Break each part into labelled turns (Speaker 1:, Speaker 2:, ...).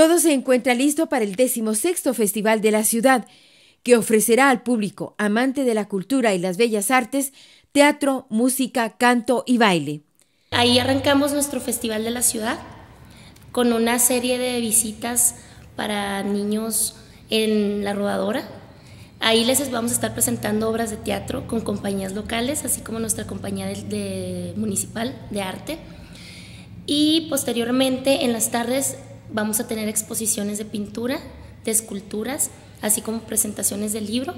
Speaker 1: Todo se encuentra listo para el decimosexto Festival de la Ciudad, que ofrecerá al público amante de la cultura y las bellas artes teatro, música, canto y baile.
Speaker 2: Ahí arrancamos nuestro Festival de la Ciudad con una serie de visitas para niños en la rodadora. Ahí les vamos a estar presentando obras de teatro con compañías locales, así como nuestra compañía municipal de arte. Y posteriormente en las tardes Vamos a tener exposiciones de pintura, de esculturas, así como presentaciones del libro.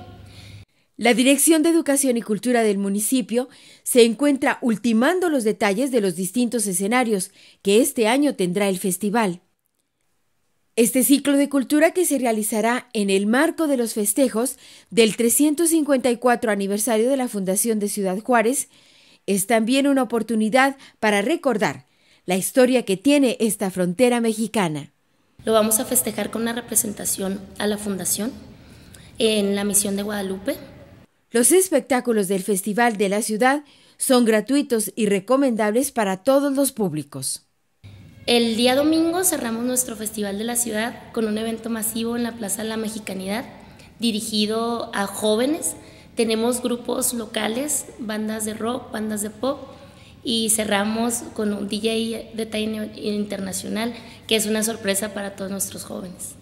Speaker 2: La Dirección de Educación y Cultura del municipio se encuentra ultimando
Speaker 1: los detalles de los distintos escenarios que este año tendrá el festival. Este ciclo de cultura que se realizará en el marco de los festejos del 354 aniversario de la Fundación de Ciudad Juárez es también una
Speaker 2: oportunidad para recordar la historia que tiene esta frontera mexicana. Lo vamos a festejar con una representación a la Fundación en la Misión de Guadalupe. Los espectáculos del Festival de la Ciudad son gratuitos y
Speaker 1: recomendables para todos los públicos.
Speaker 2: El día domingo cerramos nuestro Festival de la Ciudad con un evento masivo en la Plaza de la Mexicanidad dirigido a jóvenes. Tenemos grupos locales, bandas de rock, bandas de pop, y cerramos con un DJ de Taino Internacional, que es una sorpresa para todos nuestros jóvenes.